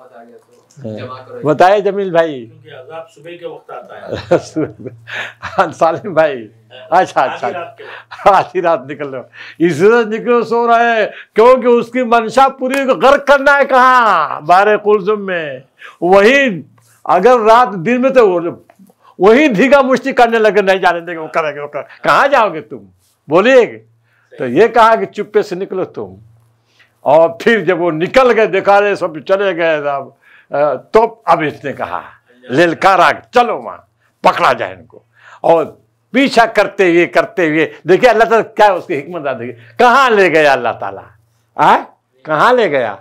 हाँ। बताइए जमील भाई सुबह के वक्त आता है हाँ, सालिम भाई हाँ। अच्छा अच्छा आधी रात निकल रहे इसलिए निकलो सो रहे हैं क्योंकि उसकी मंशा पूरी गर्क करना है कहाँ बारे कुलजुम में वही अगर रात दिन में तो वही धीगा मुश्ती करने लगे नहीं जाने देंगे वो करेंगे वो करेंगे कहाँ जाओगे तुम बोलिए तो ये कहा कि चुप्पे से निकलो तुम और फिर जब वो निकल गए देखा रहे सब चले गए साहब तो, तो अब इसने कहा ललकारा चलो मां पकड़ा जाए इनको और पीछा करते हुए करते हुए देखिए अल्लाह ताला क्या उसकी हिकमत आ देखिए कहाँ ले गया अल्लाह ताला आ कहाँ ले गया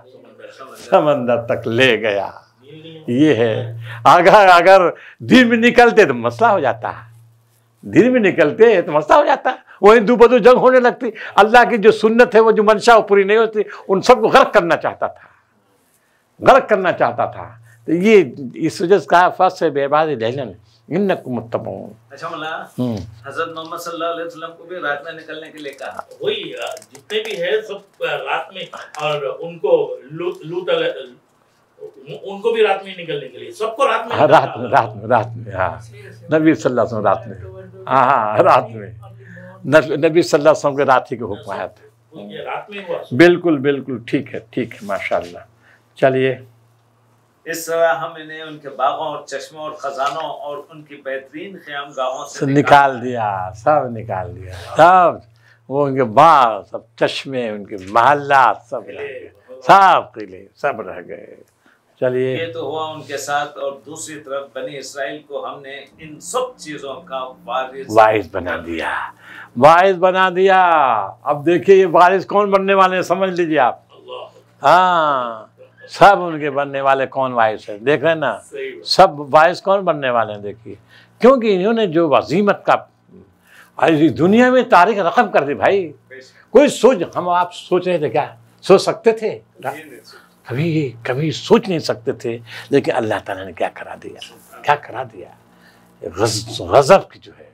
समंदर तक ले गया ये है अगर अगर दिन में निकलते तो मसला हो जाता दिन में निकलते तो मसला हो जाता वो हिंदू बदू जंग होने लगती अल्लाह की जो सुन्नत है वो जो मंशा वो पूरी नहीं होती उन सबको गर्क करना चाहता था गर्क करना चाहता था तो ये इस वजह से कहा फस से बेबाद दहलन अच्छा हम्म। हजरत मोहम्मद सल्लल्लाहु अलैहि वसल्लम को भी रात में निकलने के लिए कहा वही जितने भी है सब रात में और उनको लूट लूट उनको भी रात में निकलने के लिए सबको हाँ, रात में रात में रात में हाँ हाँ रात में हाँ, हाँ, नबी सल्लल्लाहु के रात ही के हो पाया था बिल्कुल बिल्कुल ठीक है ठीक है माशाल्लाह चलिए इस तरह हम इन्हें उनके बागों और चश्मों और खजानों और उनकी बेहतरीन ख्याम गाहों से निकाल दिया सब निकाल दिया सब वो उनके बाग सब चश्मे उनके महल्ला सब रह गए सब किले सब रह गए चलिए ये तो हुआ उनके साथ और दूसरी तरफ बनी इसराइल को हमने इन सब चीजों का वारिस वारिस बना दिया वारिस बना दिया अब देखिए ये वारिस कौन बनने वाले हैं समझ लीजिए आप हाँ सब उनके बनने वाले कौन वारिस है देख रहे हैं ना सब वारिस कौन बनने वाले हैं देखिए क्योंकि इन्होंने जो वजीमत का दुनिया में तारीख रकम कर दी भाई कोई सोच हम आप सोच रहे थे क्या सोच सकते थे कभी कभी सोच नहीं सकते थे लेकिन अल्लाह ताला ने क्या करा दिया क्या करा दिया गज़ब की जो है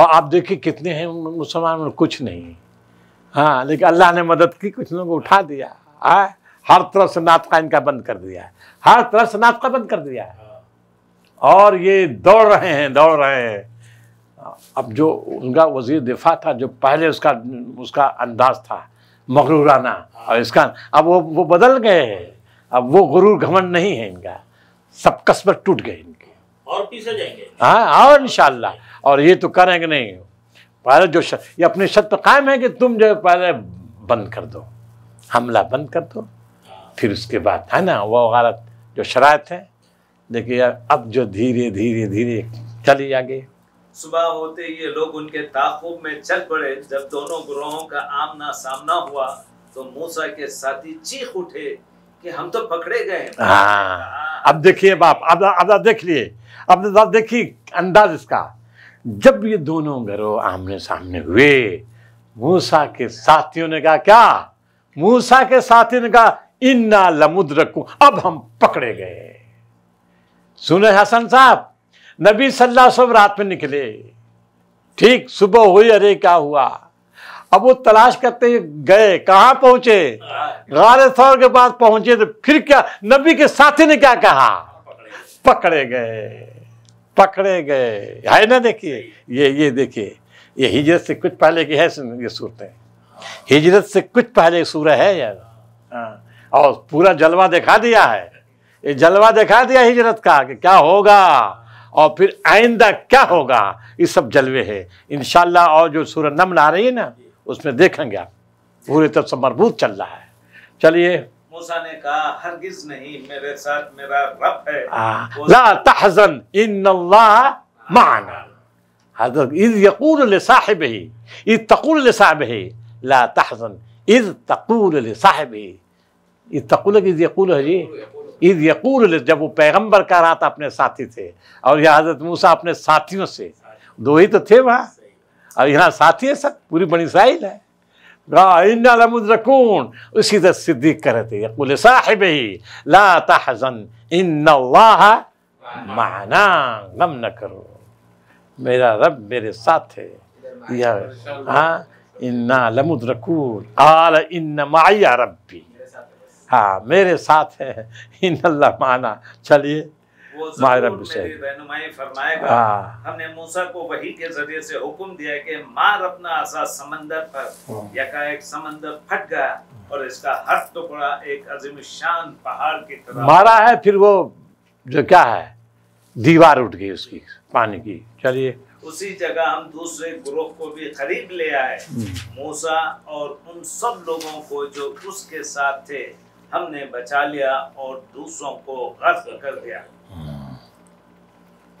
और आप देखिए कितने हैं मुसलमान कुछ नहीं हाँ लेकिन अल्लाह ने मदद की कुछ लोगों को उठा दिया आ, हाँ, हर तरफ से नातका इनका बंद कर दिया है हर तरफ से नातका बंद कर दिया है और ये दौड़ रहे हैं दौड़ रहे हैं अब जो उनका वजीर दिफा था जो पहले उसका उसका अंदाज था मगरूराना हाँ। और इसका अब वो वो बदल गए हैं अब वो गुरूर घमंड नहीं है इनका सब कस्बर टूट गए इनके और पीछे जाएंगे हाँ और इनशाला और ये तो करेंगे नहीं पहले जो शत, ये अपने शर्त पर कायम है कि तुम जो पहले बंद कर दो हमला बंद कर दो हाँ। फिर उसके बाद है ना वो गलत जो शरात है देखिए अब जो धीरे धीरे धीरे चली आगे सुबह होते ये लोग उनके ताकुब में चल पड़े जब दोनों ग्रोहों का आमना सामना हुआ तो मूसा के साथी चीख उठे कि हम तो पकड़े गए हाँ। हाँ। अब देखिए बाप अब अब देख लिए अब देखिए अंदाज इसका जब ये दोनों घरों आमने सामने हुए मूसा के साथियों ने कहा क्या मूसा के साथियों ने कहा इन्ना लमुद्रकू अब हम पकड़े गए सुने हसन साहब नबी सल्लल्लाहु अलैहि वसल्लम रात में निकले ठीक सुबह हुई अरे क्या हुआ अब वो तलाश करते गए कहाँ पहुंचे गारसौर के पास पहुंचे तो फिर क्या नबी के साथी ने क्या कहा पकड़े गए पकड़े गए है ना देखिए ये ये देखिए ये हिजरत से कुछ पहले की है ये सूरतें हिजरत से कुछ पहले सूरह है यार हाँ। और पूरा जलवा दिखा दिया है ये जलवा दिखा दिया हिजरत का कि क्या होगा और फिर आइंदा क्या होगा ये सब जलवे है इन और जो सूरज नमन आ रही है ना उसमें देखेंगे आप पूरे तरफ से मरबूत चल रहा है चलिए मूसा ने कहा हरगिज नहीं मेरे साथ मेरा रब है ला ही ला तहजन इज तकूल ही जी ईद यकूल जब वो पैगंबर कह रहा था अपने साथी थे और यह हजरत मूसा अपने साथियों से दो ही तो थे वहाँ और यहाँ साथी है सब पूरी बनी साहिल है रकून उसी तरह सिद्दीक करे थे यकूल साहिब ही लाताजन इन माना गम न करो मेरा रब मेरे साथ है यह हाँ इन्ना रकूल आल इन्ना माया रबी हाँ मेरे साथ है इन अल्लाह माना चलिए हाँ। हमने मूसा को वही के जरिए से हुक्म दिया कि मार अपना आसा समंदर पर एक हाँ। समंदर फट गया और इसका हर टुकड़ा एक अजीम शान पहाड़ की तरह मारा है फिर वो जो क्या है दीवार उठ गई उसकी पानी की चलिए उसी जगह हम दूसरे ग्रोह को भी खरीद ले आए हम्म। मूसा और उन सब लोगों को जो उसके साथ थे हमने बचा लिया और दूसरों को गर्क कर दिया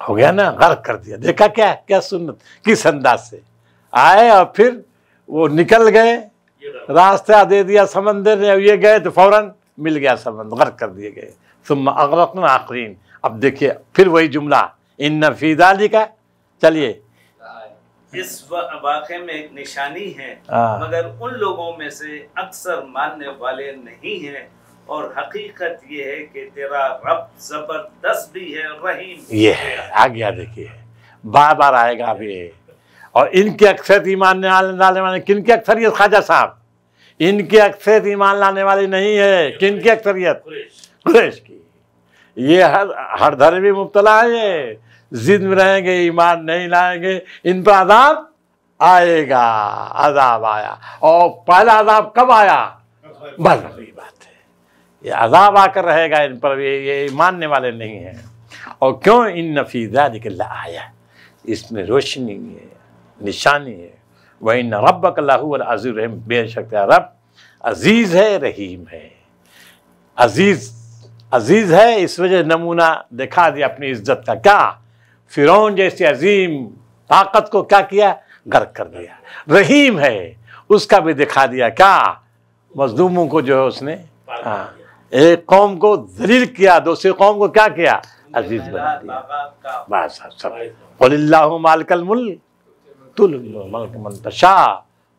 हो गया ना गर्क कर दिया देखा क्या क्या सुन्नत किस अंदाज से आए और फिर वो निकल गए रास्ता दे दिया समंदर ने ये गए तो फौरन मिल गया समंदर गर्क कर दिए गए तुम अगरकन आखरीन अब देखिए फिर वही जुमला इन नफीदा का चलिए इस वाक़े में एक निशानी है हाँ। मगर उन लोगों में से अक्सर मानने वाले नहीं हैं और हकीकत ये है कि तेरा रब जबरदस्त भी है रहीम ये है आ गया देखिए बार बार आएगा अभी और इनके अक्सर ईमान लाने वाले किन की अक्सरियत ख्वाजा साहब इनकी अक्सर ईमान लाने वाली नहीं है किन की अक्सरियत कुरेश की ये हर हर धर्म में मुबतला है ये जिद में रहेंगे ईमान नहीं लाएंगे इन पर आदाब आएगा आदाब आया और पहला आदाब कब आया बस बात ये अजाब आकर रहेगा इन पर ये ये मानने वाले नहीं हैं और क्यों इन नफीजा निकल आया इसमें रोशनी है निशानी है वही न रब अकल्लाहूल अज़ीर बेशक रब अजीज़ है रहीम है अजीज़ अजीज़ है इस वजह नमूना दिखा दिया अपनी इज्जत का क्या फिरौन जैसी अजीम ताकत को क्या किया गर्क कर दिया रहीम है उसका भी दिखा दिया क्या मजलूमों को जो है उसने हाँ एक कौम को जलील किया दूसरी कौम को क्या किया अजीज बना दिया बस सब मालकल मुल तुल मलक मंतशा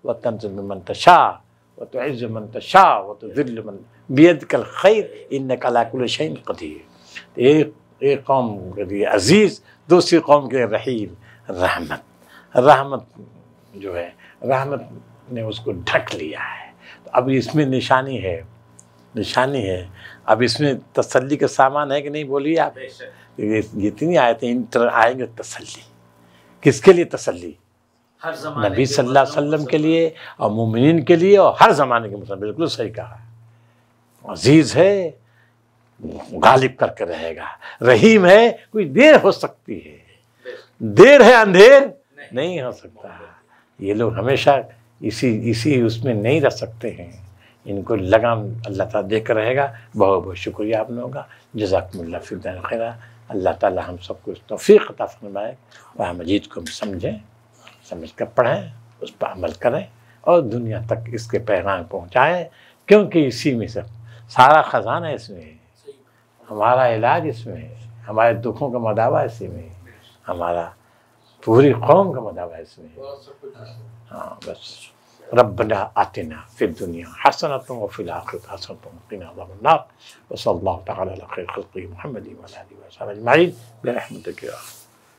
व तनजुल मंतशा व तो इज्ज मंतशा व तो जिल मन बेद कल खैर इन कलाकुल शैन कदीर एक एक कौम के लिए अजीज़ दूसरी कौम के लिए रहीम रहमत रहमत जो है रहमत ने उसको ढक लिया है तो अब इसमें निशानी है निशानी है अब इसमें तसल्ली का सामान है कि नहीं बोलिए आप जितनी थे इन तरह आएंगे तसल्ली किसके लिए तसल्ली नबी सल्लल्लाहु अलैहि वसल्लम के लिए और मुमिन के लिए और हर ज़माने के मुसलमान बिल्कुल सही कहा अजीज़ है गालिब करके रहेगा रहीम है कोई देर हो सकती है देर है अंधेर नहीं, नहीं हो सकता ये लोग हमेशा इसी इसी उसमें नहीं रह सकते हैं इनको लगाम अल्लाह ताला देख कर रहेगा बहुत बहुत शुक्रिया आप लोगों का जजाकमल्ला फिल्म अल्लाह ताला हम सबको इस तोफ़ीक अता फरमाए और मजीद को समझें समझ कर पढ़ें उस पर अमल करें और दुनिया तक इसके पैगाम पहुँचाएँ क्योंकि इसी में सब सारा ख़जाना इसमें है हमारा इलाज इसमें है हमारे दुखों का मदावा इसी में है हमारा पूरी कौम का मदावा इसमें है हाँ बस ربنا آتنا في الدنيا حسنة وفي الآخرة حسنة وقنا عذاب النار وصلى الله تعالى على خير خلقه محمد وعلى آله وصحبه أجمعين برحمتك يا أخي